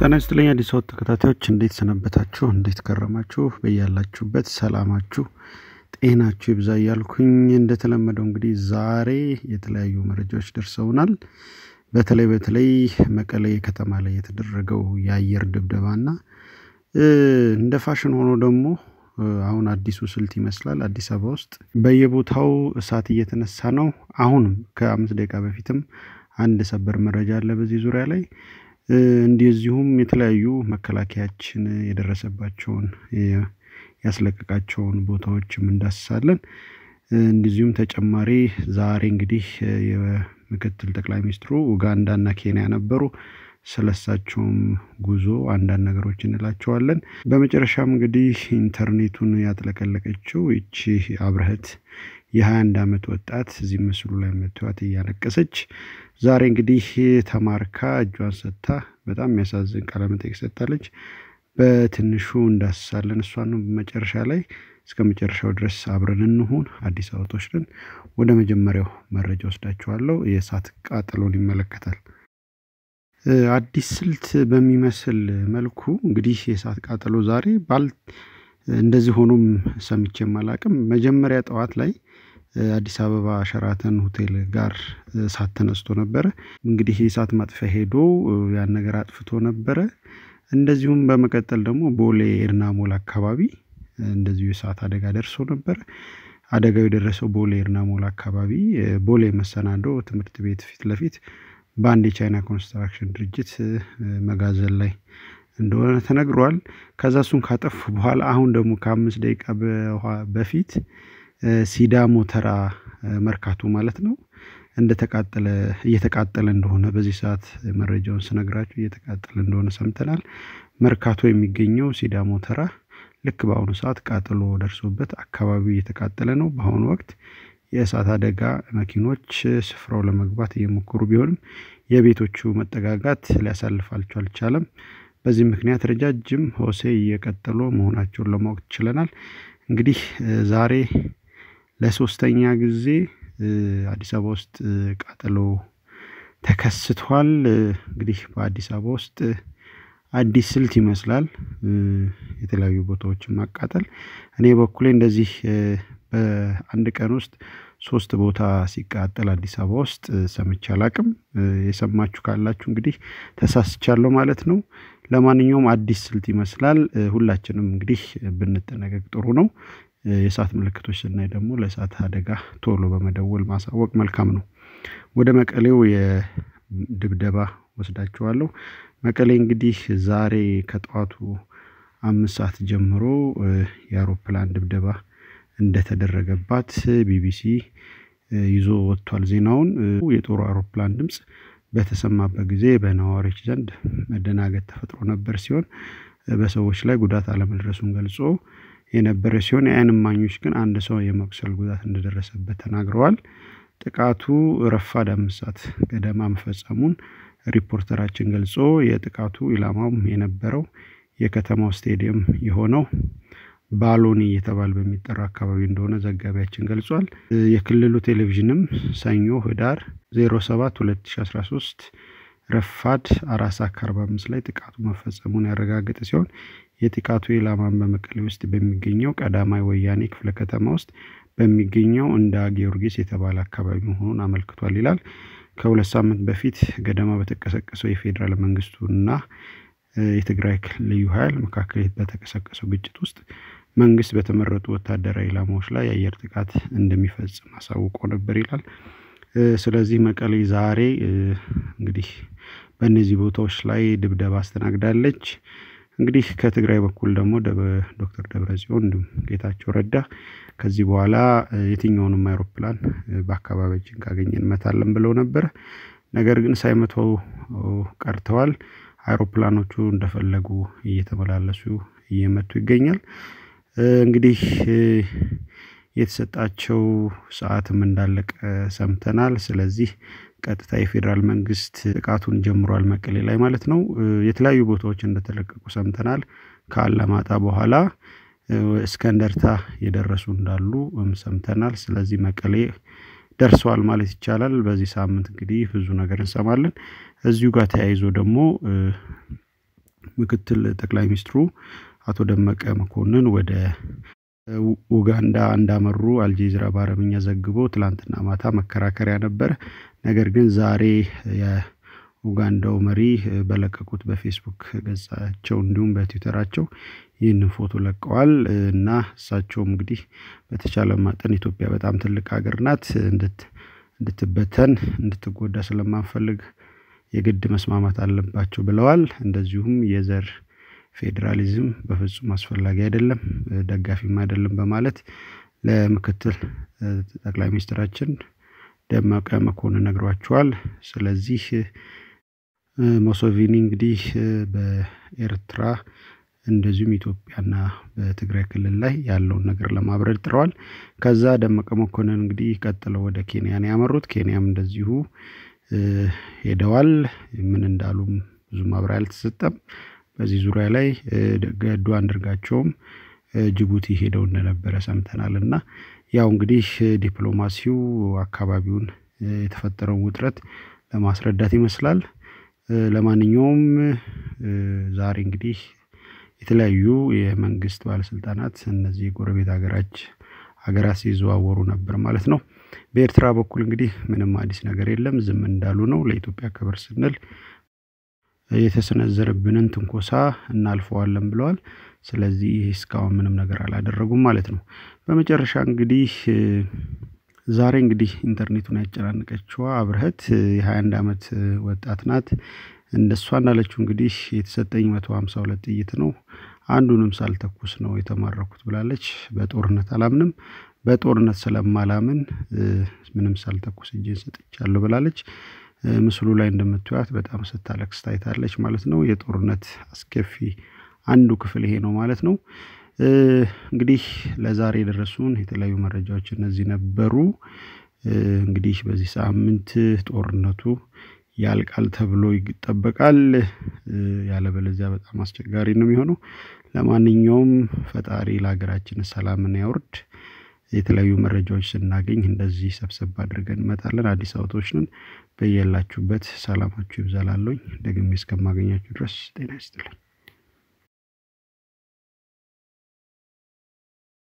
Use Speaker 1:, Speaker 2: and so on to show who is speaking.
Speaker 1: ጤና ይስጥልኝ አዲስ ወጥ ተከታታዮች፣ እንዴት ሰነበታችሁ? እንዴት ከረማችሁ? በያላችሁበት ሰላማችሁ ጤናችሁ ይብዛ እያልኩኝ እንደተለመደው እንግዲህ ዛሬ የተለያዩ መረጃዎች ደርሰውናል። በተለይ በተለይ መቀሌ ከተማ ላይ የተደረገው የአየር ድብደባና እንደ ፋሽን ሆኖ ደግሞ አሁን አዲሱ ስልት ይመስላል አዲስ አበባ ውስጥ በየቦታው እሳት እየተነሳ ነው። አሁንም ከአምስት ደቂቃ በፊትም አንድ ሰበር መረጃ አለ በዚህ ዙሪያ ላይ እንደዚሁም የተለያዩ መከላከያችን የደረሰባቸውን ያስለቀቃቸውን ቦታዎችም እንዳስሳለን። እንደዚሁም ተጨማሪ ዛሬ እንግዲህ የምክትል ጠቅላይ ሚኒስትሩ ኡጋንዳና ኬንያ ነበሩ። ስለሳቸውም ጉዞ አንዳንድ ነገሮች እንላቸዋለን። በመጨረሻም እንግዲህ ኢንተርኔቱን ያጥለቀለቀችው ይቺ አብረህት የ21 ዓመት ወጣት እዚህ ምስሉ ላይ መተዋት እያለቀሰች ዛሬ እንግዲህ ተማርካ እጇን ሰጥታ በጣም የሚያሳዝን ቃለመጠይቅ ሰጥታለች። በትንሹ እንዳስሳለን እሷን ነው መጨረሻ ላይ እስከ መጨረሻው ድረስ አብረን እንሁን። አዲስ አበባዎች ነን። ወደ መጀመሪያው መረጃ ወስዳችኋለሁ። የእሳት ቃጠሎን ይመለከታል። አዲስ ስልት በሚመስል መልኩ እንግዲህ የእሳት ቃጠሎ ዛሬ ባል እንደዚህ ሆኖም ሰምቼም አላቅም። መጀመሪያ ጠዋት ላይ አዲስ አበባ ሸራተን ሆቴል ጋር እሳት ተነስቶ ነበረ። እንግዲህ የእሳት ማጥፊያ ሄዶ ያን ነገር አጥፍቶ ነበረ። እንደዚሁም በመቀጠል ደግሞ ቦሌ ኤርናሞል አካባቢ እንደዚሁ የእሳት አደጋ ደርሶ ነበር። አደጋው የደረሰው ቦሌ ኤርናሞል አካባቢ ቦሌ መሰናዶ ትምህርት ቤት ፊት ለፊት በአንድ የቻይና ኮንስትራክሽን ድርጅት መጋዘን ላይ እንደሆነ ተነግሯል። ከዛ እሱን ካጠፉ በኋላ አሁን ደግሞ ከአምስት ደቂቃ በፊት ሲዳሞ ተራ መርካቶ ማለት ነው እንደተቃጠለ እየተቃጠለ እንደሆነ በዚህ ሰዓት መረጃውን ስነግራችሁ እየተቃጠለ እንደሆነ ሰምተናል። መርካቶ የሚገኘው ሲዳሞ ተራ ልክ በአሁኑ ሰዓት ቃጥሎ ደርሶበት አካባቢው እየተቃጠለ ነው። በአሁኑ ወቅት የእሳት አደጋ መኪኖች ስፍራው ለመግባት እየሞከሩ ቢሆንም የቤቶቹ መጠጋጋት ሊያሳልፋቸው አልቻለም። በዚህ ምክንያት ረጃጅም ሆሴ እየቀጠሉ መሆናቸውን ለማወቅ ችለናል። እንግዲህ ዛሬ ለሶስተኛ ጊዜ አዲስ አበባ ውስጥ ቃጠሎ ተከስቷል። እንግዲህ በአዲስ አበባ ውስጥ አዲስ ስልት ይመስላል የተለያዩ ቦታዎችን ማቃጠል። እኔ በኩሌ እንደዚህ በአንድ ቀን ውስጥ ሶስት ቦታ ሲቃጠል አዲስ አበባ ውስጥ ሰምቼ አላቅም። የሰማችሁ ካላችሁ እንግዲህ ተሳስቻለሁ ማለት ነው። ለማንኛውም አዲስ ስልት ይመስላል። ሁላችንም እንግዲህ ብንጠነቀቅ ጥሩ ነው። የእሳት ምልክቶች ስናይ ደግሞ ለእሳት አደጋ ቶሎ በመደወል ማሳወቅ መልካም ነው። ወደ መቀሌው የድብደባ ወስዳችኋለሁ። መቀሌ እንግዲህ ዛሬ ከጠዋቱ አምስት ሰዓት ጀምሮ የአውሮፕላን ድብደባ እንደተደረገባት ቢቢሲ ይዞ ወጥቷል ዜናውን። የጦሩ አውሮፕላን ድምፅ በተሰማበት ጊዜ በነዋሪዎች ዘንድ መደናገጥ ተፈጥሮ ነበር ሲሆን በሰዎች ላይ ጉዳት አለመድረሱን ገልጾ የነበረ ሲሆን የዓይን እማኞች ግን አንድ ሰው የመቁሰል ጉዳት እንደደረሰበት ተናግረዋል። ጥቃቱ ረፋድ አምስት ሰዓት ገደማ መፈጸሙን ሪፖርተራችን ገልጾ የጥቃቱ ኢላማውም የነበረው የከተማው ስቴዲየም የሆነው ባሎኒ እየተባለ በሚጠራ አካባቢ እንደሆነ ዘጋቢያችን ገልጿል። የክልሉ ቴሌቪዥንም ሰኞ ህዳር 07 2013 ረፋድ አራት ሰዓት ከአርባ አምስት ላይ ጥቃቱ መፈጸሙን ያረጋገጠ ሲሆን የጥቃቱ ኢላማን በመቀሌ ውስጥ በሚገኘው ቀዳማዊ ወያኔ ክፍለ ከተማ ውስጥ በሚገኘው እንዳ ጊዮርጊስ የተባለ አካባቢ መሆኑን አመልክቷል ይላል። ከሁለት ሳምንት በፊት ገደማ በተቀሰቀሰው የፌዴራል መንግስቱና የትግራይ ልዩ ኃይል መካከል በተቀሰቀሰው ግጭት ውስጥ መንግስት በተመረጡ ወታደራዊ ኢላማዎች ላይ የአየር ጥቃት እንደሚፈጽም አሳውቆ ነበር ይላል። ስለዚህ መቀሌ ዛሬ እንግዲህ በእነዚህ ቦታዎች ላይ ድብደባ አስተናግዳለች። እንግዲህ ከትግራይ በኩል ደግሞ ዶክተር ጽዮን እንዲሁም ጌታቸው ረዳ ከዚህ በኋላ የትኛውንም አይሮፕላን በአካባቢያችን ካገኘ እንመታለን ብለው ነበር። ነገር ግን ሳይመተው ቀርተዋል። አይሮፕላኖቹ እንደፈለጉ እየተመላለሱ እየመቱ ይገኛል። እንግዲህ የተሰጣቸው ሰዓትም እንዳለቀ ሰምተናል። ስለዚህ ቀጥታ የፌዴራል መንግስት ጥቃቱን ጀምሯል መቀሌ ላይ ማለት ነው። የተለያዩ ቦታዎች እንደተለቀቁ ሰምተናል። ከአላማጣ በኋላ እስከ እንደርታ የደረሱ እንዳሉ ሰምተናል። ስለዚህ መቀሌ ደርሰዋል ማለት ይቻላል። በዚህ ሳምንት እንግዲህ ብዙ ነገር እንሰማለን። እዚሁ ጋር ተያይዞ ደግሞ ምክትል ጠቅላይ ሚኒስትሩ አቶ ደመቀ መኮንን ወደ ኡጋንዳ እንዳመሩ አልጀዚራ በአረብኛ ዘግቦ ትላንትና ማታ መከራከሪያ ነበር። ነገር ግን ዛሬ የኡጋንዳው መሪ በለቀቁት በፌስቡክ ገጻቸው እንዲሁም በትዊተራቸው ይህንን ፎቶ ለቀዋል እና እሳቸውም እንግዲህ በተቻለ መጠን ኢትዮጵያ በጣም ትልቅ ሀገር ናት፣ እንድትበተን እንድትጎዳ ስለማንፈልግ የግድ መስማማት አለባቸው ብለዋል። እንደዚሁም የዘር ፌዴራሊዝም በፍጹም አስፈላጊ አይደለም፣ ደጋፊም አይደለም በማለት ለምክትል ጠቅላይ ሚኒስትራችን ደመቀ መኮንን ነግሯቸዋል። ስለዚህ ሞሶቪኒ እንግዲህ በኤርትራ እንደዚሁም ኢትዮጵያና በትግራይ ክልል ላይ ያለውን ነገር ለማብረድ ጥረዋል። ከዛ ደመቀ መኮንን እንግዲህ ቀጥለው ወደ ኬንያ ያመሩት። ኬንያም እንደዚሁ ሄደዋል። ምን እንዳሉም ብዙ ማብራሪያ አልተሰጠም። በዚህ ዙሪያ ላይ ገዱ አንድርጋቸውም ጅቡቲ ሄደው እንደነበረ ሰምተናል። እና ያው እንግዲህ ዲፕሎማሲው አካባቢውን የተፈጠረውን ውጥረት ለማስረዳት ይመስላል። ለማንኛውም ዛሬ እንግዲህ የተለያዩ የመንግስት ባለስልጣናት እነዚህ የጎረቤት ሀገራች ሀገራት ሲዘዋወሩ ነበር ማለት ነው። በኤርትራ በኩል እንግዲህ ምንም አዲስ ነገር የለም፣ ዝም እንዳሉ ነው። ለኢትዮጵያ ክብር ስንል የተሰነዘረብንን ትንኮሳ እናልፈዋለን ብለዋል። ስለዚህ እስካሁን ምንም ነገር አላደረጉም ማለት ነው። በመጨረሻ እንግዲህ ዛሬ እንግዲህ ኢንተርኔቱን ያጨናነቀችዋ አብርህት የ21 ዓመት ወጣት ናት። እንደሷ እንዳለችው እንግዲህ የተሰጠኝ 152 ጥይት ነው አንዱንም ሳልተኩስ ነው የተማረኩት ብላለች። በጦርነት አላምንም፣ በጦርነት ስለማላምን ምንም ሳልተኩስ እጄን ሰጥቻለሁ ብላለች። ምስሉ ላይ እንደምትዩት በጣም ስታለቅስ ታይታለች ማለት ነው። የጦርነት አስከፊ አንዱ ክፍል ይሄ ነው ማለት ነው። እንግዲህ ለዛሬ የደረሱን የተለያዩ መረጃዎች እነዚህ ነበሩ። እንግዲህ በዚህ ሳምንት ጦርነቱ ያልቃል ተብሎ ይጠበቃል። ያለበለዚያ በጣም አስቸጋሪ ነው የሚሆነው። ለማንኛውም ፈጣሪ ለሀገራችን ሰላምን ያውርድ። የተለያዩ መረጃዎች ስናገኝ እንደዚህ ሰብሰብ አድርገን እንመጣለን። አዲስ አበባዎች ነን። በያላችሁበት ሰላማችሁ ይብዛላለኝ። ደግሜ እስከማገኛችሁ ድረስ ጤና ይስጥልን።